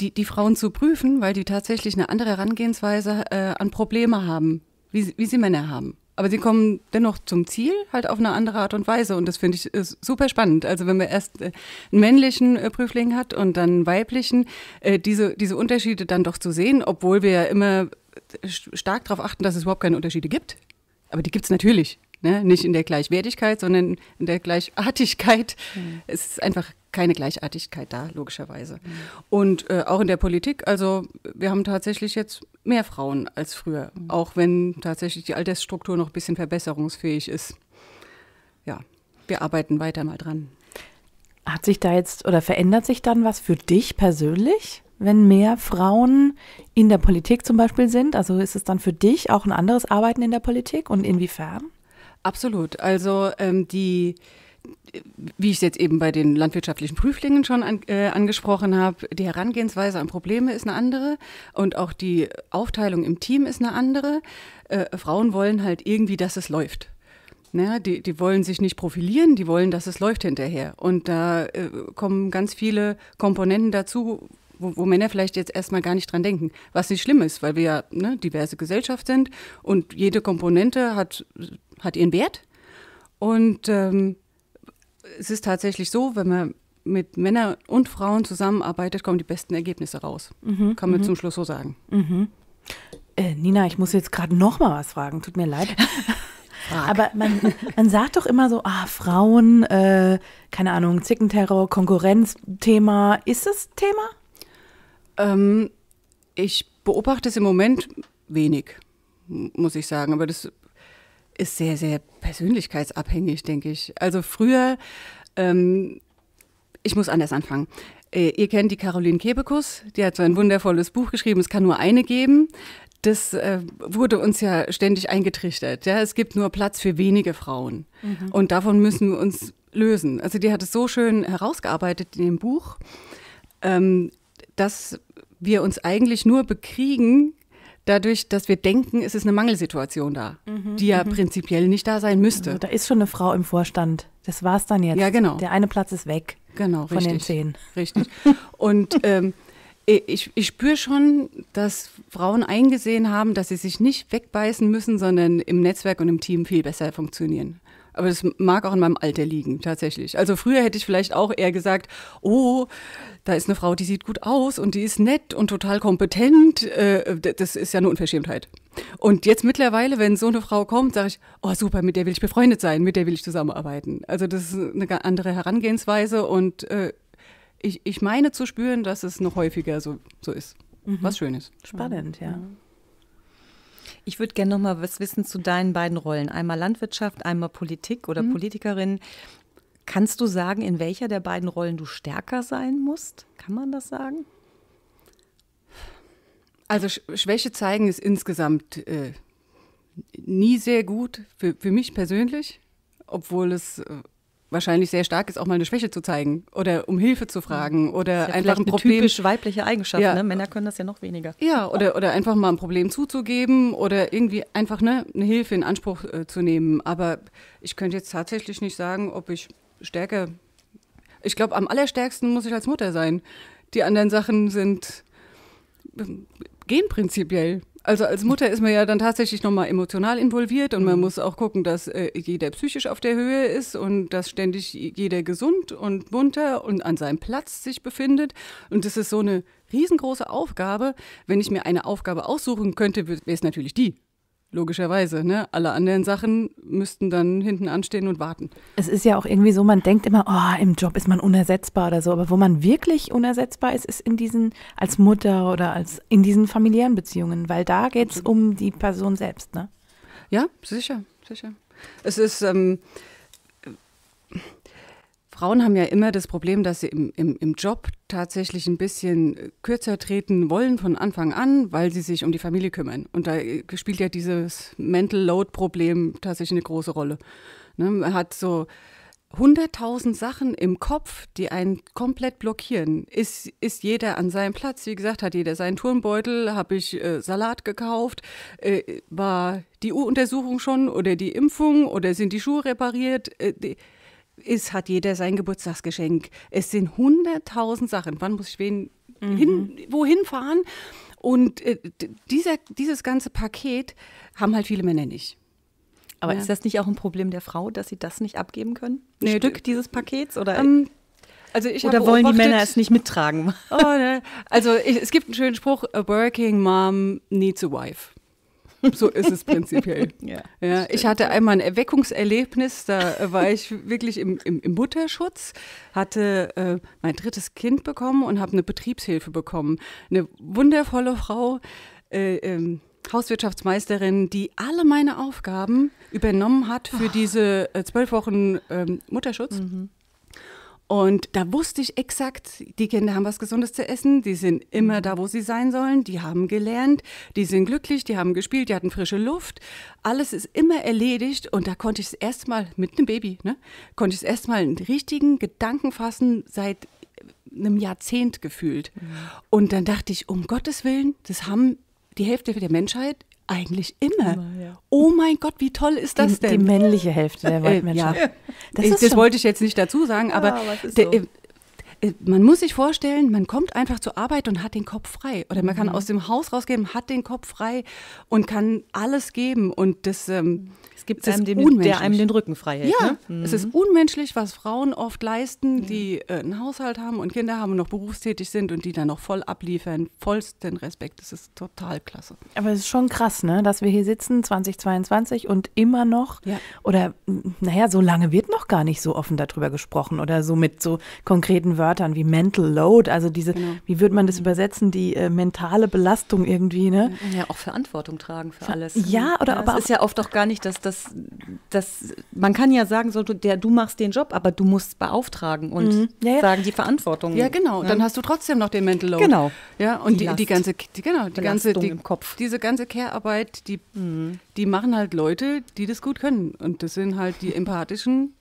die, die Frauen zu prüfen, weil die tatsächlich eine andere Herangehensweise äh, an Probleme haben, wie, wie sie Männer haben aber sie kommen dennoch zum Ziel, halt auf eine andere Art und Weise. Und das finde ich super spannend. Also wenn man erst äh, einen männlichen äh, Prüfling hat und dann einen weiblichen, äh, diese, diese Unterschiede dann doch zu sehen, obwohl wir ja immer stark darauf achten, dass es überhaupt keine Unterschiede gibt. Aber die gibt es natürlich. Ne? Nicht in der Gleichwertigkeit, sondern in der Gleichartigkeit. Mhm. Es ist einfach keine Gleichartigkeit da, logischerweise. Mhm. Und äh, auch in der Politik, also wir haben tatsächlich jetzt mehr Frauen als früher, mhm. auch wenn tatsächlich die Altersstruktur noch ein bisschen verbesserungsfähig ist. Ja, wir arbeiten weiter mal dran. Hat sich da jetzt oder verändert sich dann was für dich persönlich, wenn mehr Frauen in der Politik zum Beispiel sind? Also ist es dann für dich auch ein anderes Arbeiten in der Politik und inwiefern? Absolut. Also ähm, die wie ich es jetzt eben bei den landwirtschaftlichen Prüflingen schon an, äh, angesprochen habe, die Herangehensweise an Probleme ist eine andere und auch die Aufteilung im Team ist eine andere. Äh, Frauen wollen halt irgendwie, dass es läuft. Naja, ne, die, die wollen sich nicht profilieren, die wollen, dass es läuft hinterher. Und da äh, kommen ganz viele Komponenten dazu, wo, wo, Männer vielleicht jetzt erstmal gar nicht dran denken. Was nicht schlimm ist, weil wir ja eine diverse Gesellschaft sind und jede Komponente hat, hat ihren Wert. Und ähm, es ist tatsächlich so, wenn man mit Männern und Frauen zusammenarbeitet, kommen die besten Ergebnisse raus. Mhm. Kann man mhm. zum Schluss so sagen. Mhm. Äh, Nina, ich muss jetzt gerade noch mal was fragen. Tut mir leid. Frag. Aber man, man sagt doch immer so, ah, Frauen, äh, keine Ahnung, Zickenterror, Konkurrenzthema. Ist das Thema? Ähm, ich beobachte es im Moment wenig, muss ich sagen. Aber das ist sehr, sehr persönlichkeitsabhängig, denke ich. Also früher, ähm, ich muss anders anfangen. Äh, ihr kennt die Caroline Kebekus, die hat so ein wundervolles Buch geschrieben, es kann nur eine geben. Das äh, wurde uns ja ständig eingetrichtert. Ja? Es gibt nur Platz für wenige Frauen. Mhm. Und davon müssen wir uns lösen. Also die hat es so schön herausgearbeitet in dem Buch, ähm, dass wir uns eigentlich nur bekriegen dadurch, dass wir denken, es ist eine Mangelsituation da, mhm, die ja mhm. prinzipiell nicht da sein müsste. Also, da ist schon eine Frau im Vorstand. Das war's dann jetzt. Ja, genau. Der eine Platz ist weg. Genau, von richtig. den zehn. Richtig. Und ähm, ich, ich spüre schon, dass Frauen eingesehen haben, dass sie sich nicht wegbeißen müssen, sondern im Netzwerk und im Team viel besser funktionieren. Aber es mag auch in meinem Alter liegen, tatsächlich. Also früher hätte ich vielleicht auch eher gesagt, oh, da ist eine Frau, die sieht gut aus und die ist nett und total kompetent. Äh, das ist ja eine Unverschämtheit. Und jetzt mittlerweile, wenn so eine Frau kommt, sage ich, oh super, mit der will ich befreundet sein, mit der will ich zusammenarbeiten. Also das ist eine andere Herangehensweise und äh, ich, ich meine zu spüren, dass es noch häufiger so, so ist. Mhm. Was schön ist. Spannend, ja. Ich würde gerne noch mal was wissen zu deinen beiden Rollen. Einmal Landwirtschaft, einmal Politik oder mhm. Politikerin. Kannst du sagen, in welcher der beiden Rollen du stärker sein musst? Kann man das sagen? Also Schwäche zeigen ist insgesamt äh, nie sehr gut für, für mich persönlich, obwohl es äh, wahrscheinlich sehr stark ist, auch mal eine Schwäche zu zeigen oder um Hilfe zu fragen mhm. oder ja einfach ein Problem. typisch weibliche Eigenschaft, ja. ne? Männer können das ja noch weniger. Ja, oder, oder einfach mal ein Problem zuzugeben oder irgendwie einfach ne, eine Hilfe in Anspruch äh, zu nehmen. Aber ich könnte jetzt tatsächlich nicht sagen, ob ich stärker. Ich glaube, am allerstärksten muss ich als Mutter sein. Die anderen Sachen sind ähm, gehen prinzipiell. Also als Mutter ist man ja dann tatsächlich nochmal emotional involviert und man mhm. muss auch gucken, dass äh, jeder psychisch auf der Höhe ist und dass ständig jeder gesund und munter und an seinem Platz sich befindet. Und das ist so eine riesengroße Aufgabe. Wenn ich mir eine Aufgabe aussuchen könnte, wäre es natürlich die. Logischerweise, ne? Alle anderen Sachen müssten dann hinten anstehen und warten. Es ist ja auch irgendwie so, man denkt immer, oh, im Job ist man unersetzbar oder so, aber wo man wirklich unersetzbar ist, ist in diesen, als Mutter oder als in diesen familiären Beziehungen, weil da geht es um die Person selbst, ne? Ja, sicher, sicher. Es ist, ähm, Frauen haben ja immer das Problem, dass sie im, im, im Job tatsächlich ein bisschen kürzer treten wollen von Anfang an, weil sie sich um die Familie kümmern. Und da spielt ja dieses Mental Load-Problem tatsächlich eine große Rolle. Ne? Man hat so 100.000 Sachen im Kopf, die einen komplett blockieren. Ist, ist jeder an seinem Platz? Wie gesagt, hat jeder seinen Turnbeutel? Habe ich äh, Salat gekauft? Äh, war die U Untersuchung schon oder die Impfung oder sind die Schuhe repariert? Äh, die, ist, hat jeder sein Geburtstagsgeschenk. Es sind hunderttausend Sachen. Wann muss ich wen mhm. hin, wohin fahren? Und äh, dieser, dieses ganze Paket haben halt viele Männer nicht. Aber ja. ist das nicht auch ein Problem der Frau, dass sie das nicht abgeben können? Ein nee, Stück dieses Pakets oder? Ähm, also oder wollen die Männer es nicht mittragen? Oh, ne. Also ich, es gibt einen schönen Spruch: A working mom needs a wife. So ist es prinzipiell. ja, ja ich hatte einmal ein Erweckungserlebnis, da äh, war ich wirklich im, im, im Mutterschutz, hatte äh, mein drittes Kind bekommen und habe eine Betriebshilfe bekommen. Eine wundervolle Frau, äh, ähm, Hauswirtschaftsmeisterin, die alle meine Aufgaben übernommen hat für oh. diese äh, zwölf äh, Wochen ähm, Mutterschutz. Mhm. Und da wusste ich exakt, die Kinder haben was Gesundes zu essen, die sind immer da, wo sie sein sollen, die haben gelernt, die sind glücklich, die haben gespielt, die hatten frische Luft. Alles ist immer erledigt und da konnte ich es erstmal mit einem Baby, ne, konnte ich es erstmal einen richtigen Gedanken fassen seit einem Jahrzehnt gefühlt. Mhm. Und dann dachte ich, um Gottes Willen, das haben die Hälfte der Menschheit eigentlich immer. immer ja. Oh mein Gott, wie toll ist das die, denn? Die männliche Hälfte der äh, Waldmenschen. Äh, ja. Das, das wollte ich jetzt nicht dazu sagen, aber, ja, ah, aber äh, man muss sich vorstellen, man kommt einfach zur Arbeit und hat den Kopf frei. Oder man kann mhm. aus dem Haus rausgehen, hat den Kopf frei und kann alles geben. Und das, ähm, es gibt es einem, den, der einem den Rücken frei hält. Ja, ne? mhm. es ist mhm. unmenschlich, was Frauen oft leisten, die äh, einen Haushalt haben und Kinder haben und noch berufstätig sind und die dann noch voll abliefern. Vollsten Respekt, das ist total klasse. Aber es ist schon krass, ne, dass wir hier sitzen, 2022 und immer noch, ja. oder naja, so lange wird noch gar nicht so offen darüber gesprochen oder so mit so konkreten Wörtern Wörtern wie Mental Load, also diese, genau. wie würde man das übersetzen, die äh, mentale Belastung irgendwie, ne? Ja, auch Verantwortung tragen für alles. Ja, ne? oder ja, aber. Es ist ja oft auch gar nicht, dass das, das, man kann ja sagen, so, du, der, du machst den Job, aber du musst beauftragen und mhm. ja, ja. sagen die Verantwortung. Ja, genau. Ne? Dann hast du trotzdem noch den Mental Load. Genau. Ja, und die, die, die ganze, die, genau, die ganze, die, im Kopf. diese ganze Care-Arbeit, die, mhm. die machen halt Leute, die das gut können. Und das sind halt die empathischen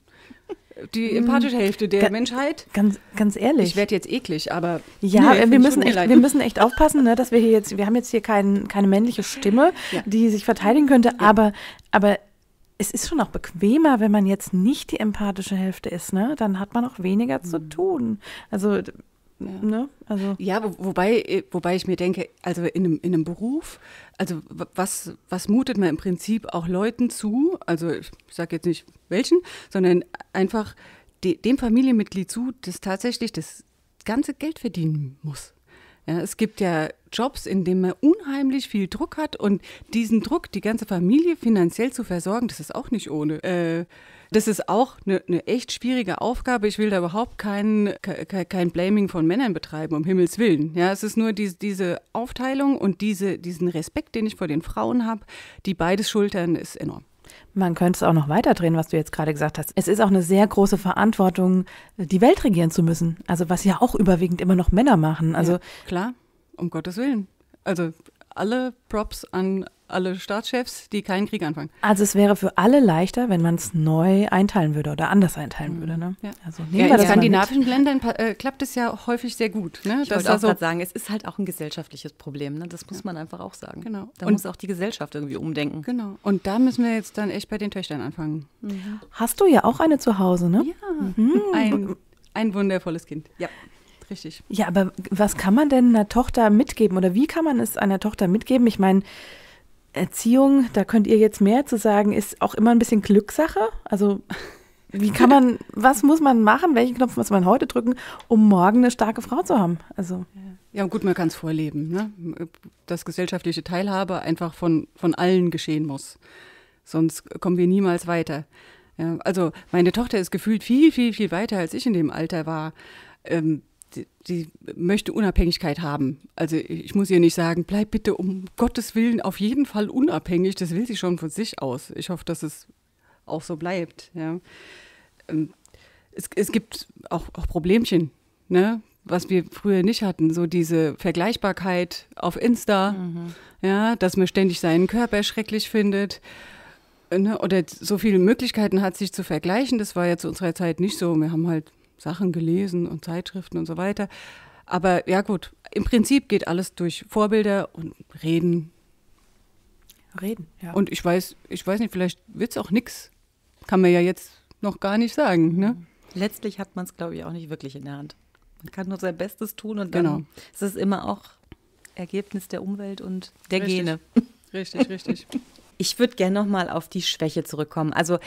die empathische hm. Hälfte der Ga Menschheit. Ganz, ganz ehrlich. Ich werde jetzt eklig, aber. Ja, nee, wir, müssen echt, wir müssen echt aufpassen, ne, dass wir hier jetzt, wir haben jetzt hier kein, keine männliche Stimme, ja. die sich verteidigen könnte, ja. aber, aber es ist schon auch bequemer, wenn man jetzt nicht die empathische Hälfte ist, ne? Dann hat man auch weniger mhm. zu hm. tun. Also ja. Ne? Also. Ja, wobei, äh, wobei ich mir denke, also in einem, in einem Beruf, also was, was mutet man im Prinzip auch Leuten zu, also ich sage jetzt nicht welchen, sondern einfach de, dem Familienmitglied zu, das tatsächlich das ganze Geld verdienen muss. Ja, es gibt ja Jobs, in denen man unheimlich viel Druck hat und diesen Druck, die ganze Familie finanziell zu versorgen, das ist auch nicht ohne. Äh, das ist auch eine, eine echt schwierige Aufgabe. Ich will da überhaupt kein, kein, Blaming von Männern betreiben, um Himmels Willen. Ja, es ist nur die, diese Aufteilung und diese, diesen Respekt, den ich vor den Frauen habe, die beides schultern, ist enorm. Man könnte es auch noch weiter drehen, was du jetzt gerade gesagt hast. Es ist auch eine sehr große Verantwortung, die Welt regieren zu müssen. Also was ja auch überwiegend immer noch Männer machen. Also ja, klar, um Gottes Willen. Also alle Props an alle Staatschefs, die keinen Krieg anfangen. Also es wäre für alle leichter, wenn man es neu einteilen würde oder anders einteilen mhm. würde. Ne? Ja. Also ja, in skandinavischen Ländern äh, klappt es ja häufig sehr gut. Ne? Ich das wollte auch also sagen, es ist halt auch ein gesellschaftliches Problem. Ne? Das muss ja. man einfach auch sagen. Genau. Da Und muss auch die Gesellschaft irgendwie umdenken. Genau. Und da müssen wir jetzt dann echt bei den Töchtern anfangen. Mhm. Hast du ja auch eine zu Hause, ne? Ja. Mhm. Ein, ein wundervolles Kind. Ja. Richtig. Ja, aber was kann man denn einer Tochter mitgeben oder wie kann man es einer Tochter mitgeben? Ich meine, Erziehung, da könnt ihr jetzt mehr zu sagen, ist auch immer ein bisschen Glückssache. Also wie kann man, was muss man machen, welchen Knopf muss man heute drücken, um morgen eine starke Frau zu haben? Also ja, gut, man kann es vorleben, ne? dass gesellschaftliche Teilhabe einfach von, von allen geschehen muss. Sonst kommen wir niemals weiter. Ja, also meine Tochter ist gefühlt viel, viel, viel weiter, als ich in dem Alter war. Ähm, sie möchte Unabhängigkeit haben. Also ich muss ihr nicht sagen, bleib bitte um Gottes Willen auf jeden Fall unabhängig. Das will sie schon von sich aus. Ich hoffe, dass es auch so bleibt. Ja. Ähm, es, es gibt auch, auch Problemchen, ne? was wir früher nicht hatten, so diese Vergleichbarkeit auf Insta, mhm. ja, dass man ständig seinen Körper schrecklich findet ne? oder so viele Möglichkeiten hat, sich zu vergleichen. Das war ja zu unserer Zeit nicht so. Wir haben halt Sachen gelesen und Zeitschriften und so weiter. Aber ja gut, im Prinzip geht alles durch Vorbilder und Reden. Reden, ja. Und ich weiß, ich weiß nicht, vielleicht wird es auch nichts. Kann man ja jetzt noch gar nicht sagen. Ne? Mhm. Letztlich hat man es, glaube ich, auch nicht wirklich in der Hand. Man kann nur sein Bestes tun und dann genau. ist es immer auch Ergebnis der Umwelt und der richtig. Gene. Richtig, richtig. Ich würde gerne nochmal auf die Schwäche zurückkommen. Also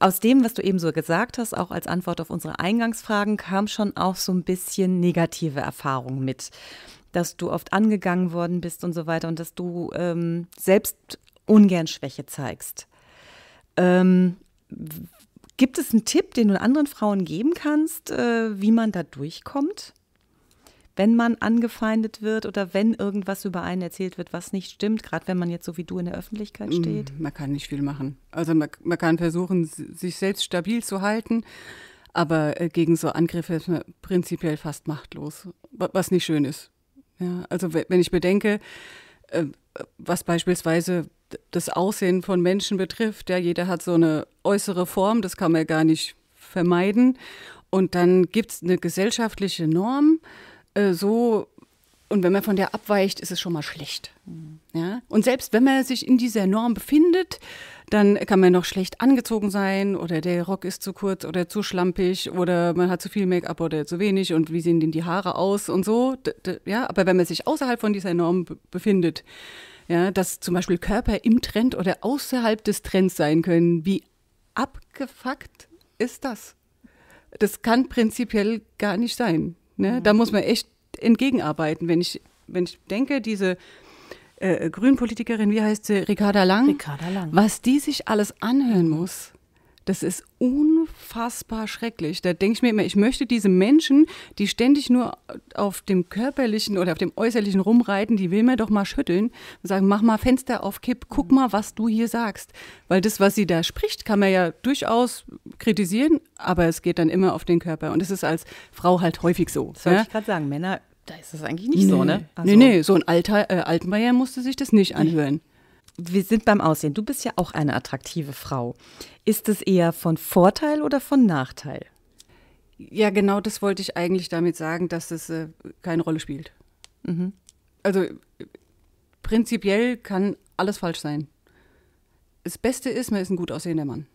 aus dem, was du eben so gesagt hast, auch als Antwort auf unsere Eingangsfragen, kam schon auch so ein bisschen negative Erfahrung mit, dass du oft angegangen worden bist und so weiter und dass du ähm, selbst ungern Schwäche zeigst. Ähm, gibt es einen Tipp, den du anderen Frauen geben kannst, äh, wie man da durchkommt? wenn man angefeindet wird oder wenn irgendwas über einen erzählt wird, was nicht stimmt, gerade wenn man jetzt so wie du in der Öffentlichkeit mm, steht? Man kann nicht viel machen. Also man, man kann versuchen, sich selbst stabil zu halten, aber äh, gegen so Angriffe ist man prinzipiell fast machtlos, was nicht schön ist. Ja, also wenn ich bedenke, äh, was beispielsweise das Aussehen von Menschen betrifft, ja, jeder hat so eine äußere Form, das kann man ja gar nicht vermeiden. Und dann gibt es eine gesellschaftliche Norm, äh, so und wenn man von der abweicht, ist es schon mal schlecht. Ja? Und selbst wenn man sich in dieser Norm befindet, dann kann man noch schlecht angezogen sein oder der Rock ist zu kurz oder zu schlampig oder man hat zu viel Make-up oder zu wenig und wie sehen denn die Haare aus und so. Ja? Aber wenn man sich außerhalb von dieser Norm befindet, ja, dass zum Beispiel Körper im Trend oder außerhalb des Trends sein können, wie abgefuckt ist das? Das kann prinzipiell gar nicht sein. Ne? Mhm. Da muss man echt entgegenarbeiten. Wenn ich, wenn ich denke, diese äh, Grünpolitikerin, wie heißt sie, Ricarda Lang, Ricarda Lang, was die sich alles anhören muss. Das ist unfassbar schrecklich. Da denke ich mir immer, ich möchte diese Menschen, die ständig nur auf dem körperlichen oder auf dem äußerlichen rumreiten, die will man doch mal schütteln und sagen, mach mal Fenster auf Kipp, guck mal, was du hier sagst. Weil das, was sie da spricht, kann man ja durchaus kritisieren, aber es geht dann immer auf den Körper. Und das ist als Frau halt häufig so. Das wollte ja? Ne? ich gerade sagen, Männer da ist das eigentlich nicht nee. so, ne? Also nee, nee, also so ein alter äh, Altmaier musste sich das nicht anhören wir sind beim Aussehen. Du bist ja auch eine attraktive Frau. Ist es eher von Vorteil oder von Nachteil? Ja, genau das wollte ich eigentlich damit sagen, dass es äh, keine Rolle spielt. Mhm. Also prinzipiell kann alles falsch sein. Das Beste ist, man ist ein gut aussehender Mann.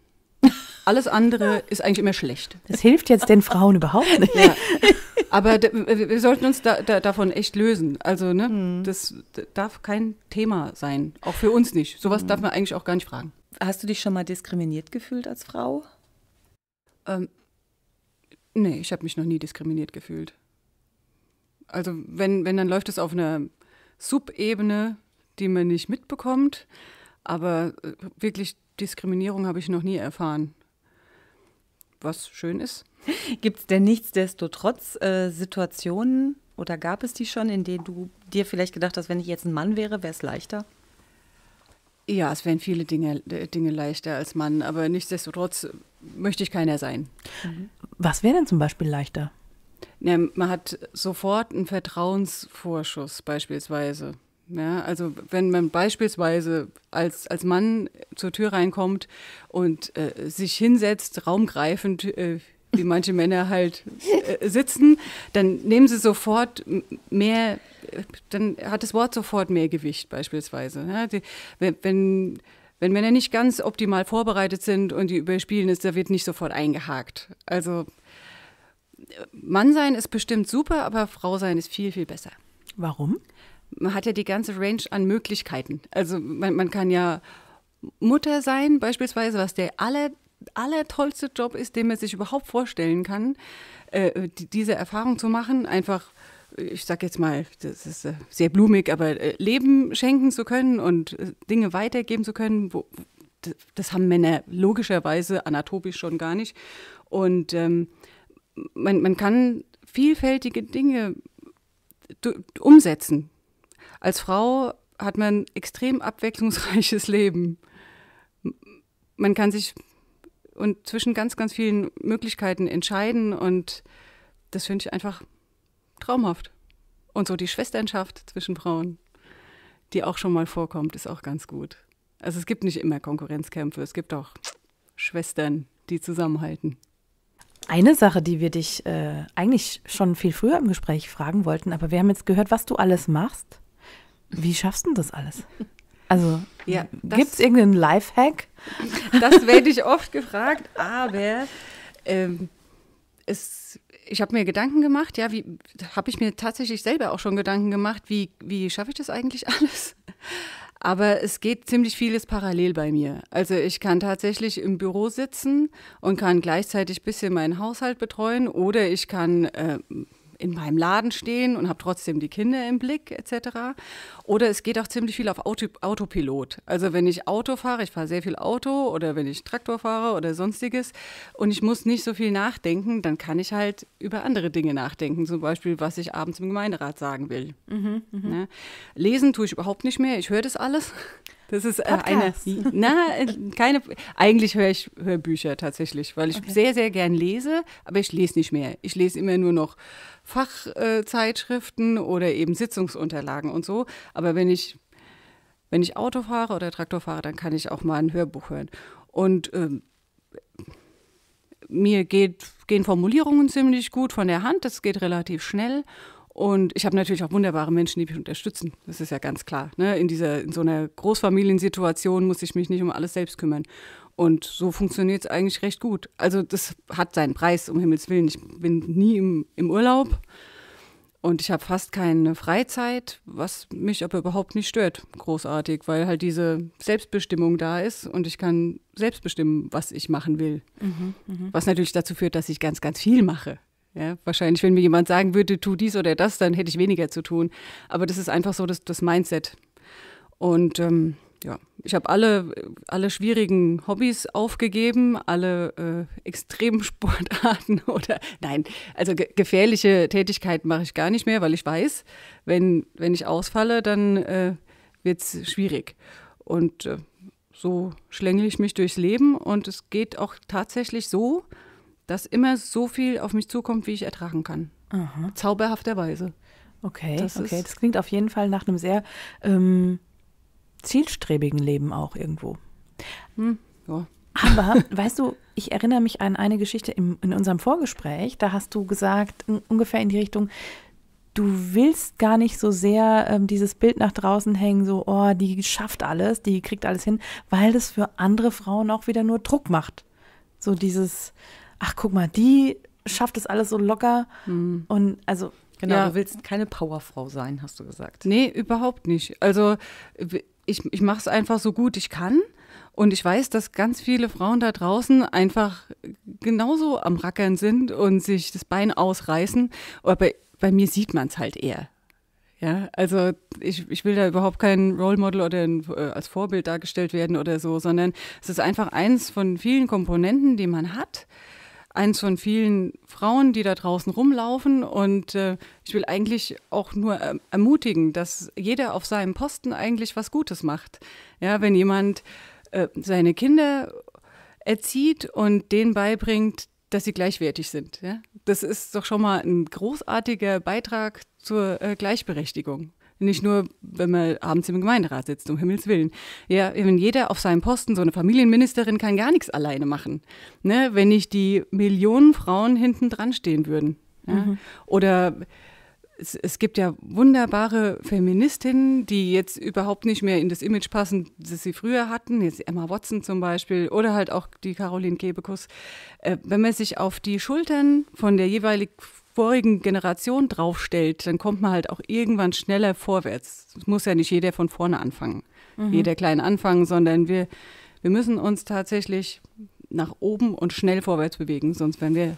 Alles andere ist eigentlich immer schlecht. Das hilft jetzt den Frauen überhaupt nicht. Ja. Aber wir sollten uns da, da, davon echt lösen. Also, ne, mhm. das darf kein Thema sein. Auch für uns nicht. Sowas mhm. darf man eigentlich auch gar nicht fragen. Hast du dich schon mal diskriminiert gefühlt als Frau? Ähm, nee, ich habe mich noch nie diskriminiert gefühlt. Also, wenn, wenn, dann läuft es auf einer Subebene, die man nicht mitbekommt. Aber äh, wirklich Diskriminierung habe ich noch nie erfahren was schön ist. Gibt es denn nichtsdestotrotz äh, Situationen oder gab es die schon, in denen du dir vielleicht gedacht hast, wenn ich jetzt ein Mann wäre, wäre es leichter? Ja, es wären viele Dinge, äh, Dinge leichter als Mann, aber nichtsdestotrotz möchte ich keiner sein. Mhm. Was wäre denn zum Beispiel leichter? Ja, man hat sofort einen Vertrauensvorschuss beispielsweise. Ja, ne? also wenn man beispielsweise als, als Mann zur Tür reinkommt und äh, sich hinsetzt, raumgreifend, äh, wie manche Männer halt äh, sitzen, dann nehmen sie sofort mehr, dann hat das Wort sofort mehr Gewicht beispielsweise. Ja, ne? die, wenn, wenn Männer nicht ganz optimal vorbereitet sind und die überspielen ist, da wird nicht sofort eingehakt. Also Mann sein ist bestimmt super, aber Frau sein ist viel, viel besser. Warum? man hat ja die ganze Range an Möglichkeiten. Also man, man kann ja Mutter sein beispielsweise, was der aller, aller tollste Job ist, den man sich überhaupt vorstellen kann, äh, die, diese Erfahrung zu machen, einfach ich sage jetzt mal, das ist äh, sehr blumig, aber äh, Leben schenken zu können und äh, Dinge weitergeben zu können, wo, das haben Männer logischerweise anatomisch schon gar nicht. Und ähm, man, man, kann vielfältige Dinge umsetzen als Frau hat man ein extrem abwechslungsreiches Leben. Man kann sich und zwischen ganz, ganz vielen Möglichkeiten entscheiden und das finde ich einfach traumhaft. Und so die Schwesternschaft zwischen Frauen, die auch schon mal vorkommt, ist auch ganz gut. Also es gibt nicht immer Konkurrenzkämpfe, es gibt auch Schwestern, die zusammenhalten. Eine Sache, die wir dich äh, eigentlich schon viel früher im Gespräch fragen wollten, aber wir haben jetzt gehört, was du alles machst. Wie schaffst du das alles? Also, ja, gibt es irgendeinen Lifehack? Das werde ich oft gefragt, aber ähm, es, ich habe mir Gedanken gemacht, ja, wie habe ich mir tatsächlich selber auch schon Gedanken gemacht, wie, wie schaffe ich das eigentlich alles? Aber es geht ziemlich vieles parallel bei mir. Also ich kann tatsächlich im Büro sitzen und kann gleichzeitig ein bisschen meinen Haushalt betreuen oder ich kann äh, in meinem Laden stehen und habe trotzdem die Kinder im Blick etc. Oder es geht auch ziemlich viel auf Auto, Autopilot. Also wenn ich Auto fahre, ich fahre sehr viel Auto oder wenn ich Traktor fahre oder sonstiges und ich muss nicht so viel nachdenken, dann kann ich halt über andere Dinge nachdenken, zum Beispiel was ich abends im Gemeinderat sagen will. Mhm, mh. Ne? Lesen tue ich überhaupt nicht mehr, ich höre das alles. Das ist äh, eine. Na, äh, keine. Eigentlich höre ich Hörbücher tatsächlich, weil ich okay. sehr, sehr gern lese, aber ich lese nicht mehr. Ich lese immer nur noch Fachzeitschriften äh, oder eben Sitzungsunterlagen und so. Aber wenn ich, wenn ich Auto fahre oder Traktor fahre, dann kann ich auch mal ein Hörbuch hören. Und ähm, mir geht, gehen Formulierungen ziemlich gut von der Hand, das geht relativ schnell. Und ich habe natürlich auch wunderbare Menschen, die mich unterstützen. Das ist ja ganz klar. Ne? In, dieser, in so einer Großfamiliensituation muss ich mich nicht um alles selbst kümmern. Und so funktioniert es eigentlich recht gut. Also das hat seinen Preis, um Himmels Willen. Ich bin nie im, im Urlaub und ich habe fast keine Freizeit, was mich aber überhaupt nicht stört, großartig, weil halt diese Selbstbestimmung da ist und ich kann selbst bestimmen, was ich machen will. Mhm, mhm. was natürlich dazu führt, dass ich ganz, ganz viel mache. Ja, wahrscheinlich, wenn mir jemand sagen würde, tu dies oder das, dann hätte ich weniger zu tun. Aber das ist einfach so das, das Mindset. Und ähm, ja, ich habe alle, alle schwierigen Hobbys aufgegeben, alle äh, Extremsportarten oder nein, also ge gefährliche Tätigkeiten mache ich gar nicht mehr, weil ich weiß, wenn, wenn ich ausfalle, dann äh, wird es schwierig. Und äh, so schlängle ich mich durchs Leben und es geht auch tatsächlich so, dass immer so viel auf mich zukommt, wie ich ertragen kann. Aha. Zauberhafterweise. Okay, das, okay. das klingt auf jeden Fall nach einem sehr ähm, zielstrebigen Leben auch irgendwo. Hm, ja. Aber weißt du, ich erinnere mich an eine Geschichte im, in unserem Vorgespräch, da hast du gesagt, in, ungefähr in die Richtung, du willst gar nicht so sehr ähm, dieses Bild nach draußen hängen, so, oh, die schafft alles, die kriegt alles hin, weil das für andere Frauen auch wieder nur Druck macht. So dieses, ach guck mal, die schafft es alles so locker. Mhm. Und also. Genau, ja. du willst keine Powerfrau sein, hast du gesagt. Nee, überhaupt nicht. Also ich, ich mache es einfach so gut ich kann. Und ich weiß, dass ganz viele Frauen da draußen einfach genauso am Rackern sind und sich das Bein ausreißen. Aber bei, bei mir sieht man es halt eher. Ja, also ich, ich will da überhaupt kein Role Model oder ein, äh, als Vorbild dargestellt werden oder so, sondern es ist einfach eins von vielen Komponenten, die man hat eins von vielen Frauen, die da draußen rumlaufen. Und äh, ich will eigentlich auch nur äh, ermutigen, dass jeder auf seinem Posten eigentlich was Gutes macht. Ja, wenn jemand äh, seine Kinder erzieht und denen beibringt, dass sie gleichwertig sind. Ja? Das ist doch schon mal ein großartiger Beitrag zur äh, Gleichberechtigung. Nicht nur, wenn man abends im Gemeinderat sitzt, um Himmels Willen. Ja, wenn jeder auf seinem Posten, so eine Familienministerin kann gar nichts alleine machen. Ne? Wenn nicht die Millionen Frauen hinten dran stehen würden. Ja? Mhm. Oder es, es, gibt ja wunderbare Feministinnen, die jetzt überhaupt nicht mehr in das Image passen, das sie früher hatten. Jetzt Emma Watson zum Beispiel oder halt auch die Caroline Kebekus. Äh, wenn man sich auf die Schultern von der jeweilig vorigen Generation draufstellt, dann kommt man halt auch irgendwann schneller vorwärts. Es muss ja nicht jeder von vorne anfangen, mhm. jeder klein anfangen, sondern wir, wir müssen uns tatsächlich nach oben und schnell vorwärts bewegen, sonst werden wir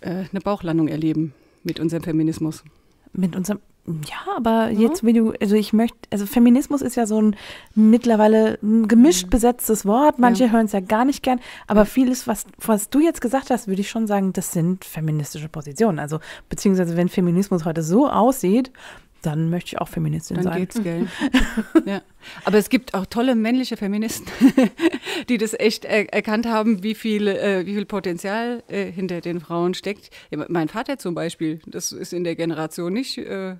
äh, eine Bauchlandung erleben mit unserem Feminismus. Mit unserem ja, aber mhm. jetzt, wenn du, also ich möchte, also Feminismus ist ja so ein mittlerweile gemischt mhm. besetztes Wort. Manche ja. hören es ja gar nicht gern, aber vieles, was, was du jetzt gesagt hast, würde ich schon sagen, das sind feministische Positionen. Also, beziehungsweise wenn Feminismus heute so aussieht, dann möchte ich auch Feministin dann sein. Dann geht's, gell? ja. Aber es gibt auch tolle männliche Feministen, die das echt er erkannt haben, wie viel, äh, wie viel Potenzial äh, hinter den Frauen steckt. Ja, mein Vater zum Beispiel, das ist in der Generation nicht äh,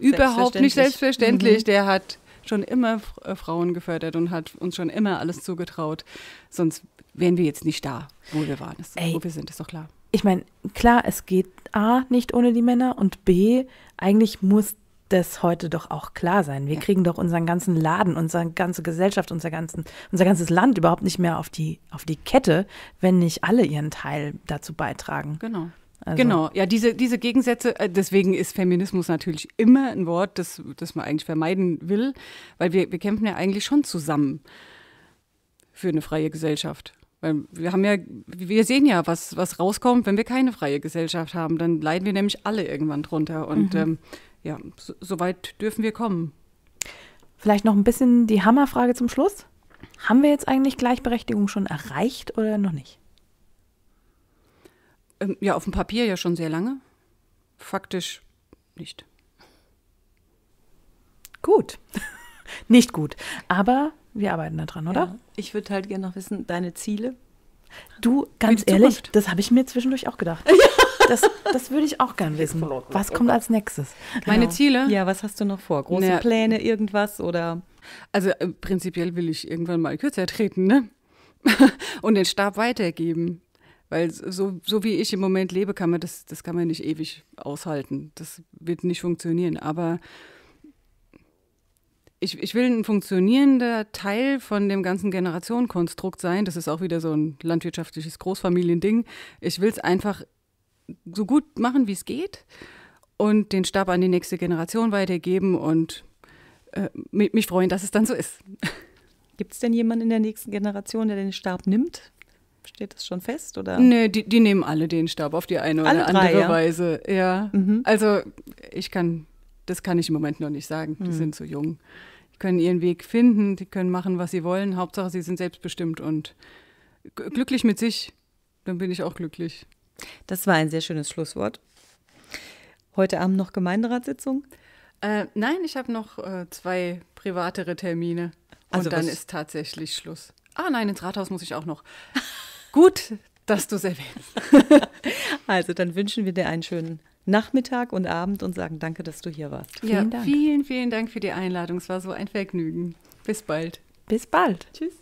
Überhaupt nicht selbstverständlich. Mhm. Der hat schon immer äh, Frauen gefördert und hat uns schon immer alles zugetraut. Sonst wären wir jetzt nicht da, wo wir waren. Das, wo wir sind, ist doch klar. Ich meine, klar, es geht A, nicht ohne die Männer und B, eigentlich muss das heute doch auch klar sein. Wir ja. kriegen doch unseren ganzen Laden, unsere ganze Gesellschaft, unser, ganzen, unser ganzes Land überhaupt nicht mehr auf die, auf die Kette, wenn nicht alle ihren Teil dazu beitragen. Genau. Also genau, ja, diese, diese Gegensätze, äh, deswegen ist Feminismus natürlich immer ein Wort, das, das man eigentlich vermeiden will, weil wir, wir kämpfen ja eigentlich schon zusammen für eine freie Gesellschaft. Weil wir haben ja, wir sehen ja, was, was rauskommt, wenn wir keine freie Gesellschaft haben. Dann leiden wir nämlich alle irgendwann drunter. Und mhm. ähm, ja, so, so weit dürfen wir kommen. Vielleicht noch ein bisschen die Hammerfrage zum Schluss. Haben wir jetzt eigentlich Gleichberechtigung schon erreicht oder noch nicht? Ähm, ja, auf dem Papier ja schon sehr lange. Faktisch nicht. Gut. nicht gut. Aber wir arbeiten da dran, oder? Ja. Ich würde halt gerne noch wissen, deine Ziele. Du, ganz ehrlich, Zukunft. das habe ich mir zwischendurch auch gedacht. Das, das würde ich auch gerne wissen. Was kommt als nächstes? Genau. Meine Ziele? Ja, was hast du noch vor? Große Na, Pläne, irgendwas oder? Also äh, prinzipiell will ich irgendwann mal kürzer treten, ne? Und den Stab weitergeben. Weil so, so wie ich im Moment lebe, kann man das, das kann man nicht ewig aushalten. Das wird nicht funktionieren. Aber ich, ich will ein funktionierender Teil von dem ganzen Generationenkonstrukt sein. Das ist auch wieder so ein landwirtschaftliches Großfamiliending. Ich will es einfach so gut machen, wie es geht und den Stab an die nächste Generation weitergeben und äh, mich freuen, dass es dann so ist. Gibt es denn jemanden in der nächsten Generation, der den Stab nimmt? Steht das schon fest? Oder? Nee, die, die nehmen alle den Stab auf die eine alle oder andere drei, ja? Weise. Ja. Mhm. Also ich kann, das kann ich im Moment noch nicht sagen. Die mhm. sind so jung. Die können ihren Weg finden, die können machen, was sie wollen. Hauptsache, sie sind selbstbestimmt und glücklich mit sich. Dann bin ich auch glücklich. Das war ein sehr schönes Schlusswort. Heute Abend noch Gemeinderatssitzung? Äh, nein, ich habe noch äh, zwei privatere Termine. Und also dann ist tatsächlich Schluss. Ah nein, ins Rathaus muss ich auch noch. Gut, dass du es erwähnst. also, dann wünschen wir dir einen schönen Nachmittag und Abend und sagen danke, dass du hier warst. Vielen ja, Dank. Vielen, vielen Dank für die Einladung. Es war so ein Vergnügen. Bis bald. Bis bald. Tschüss.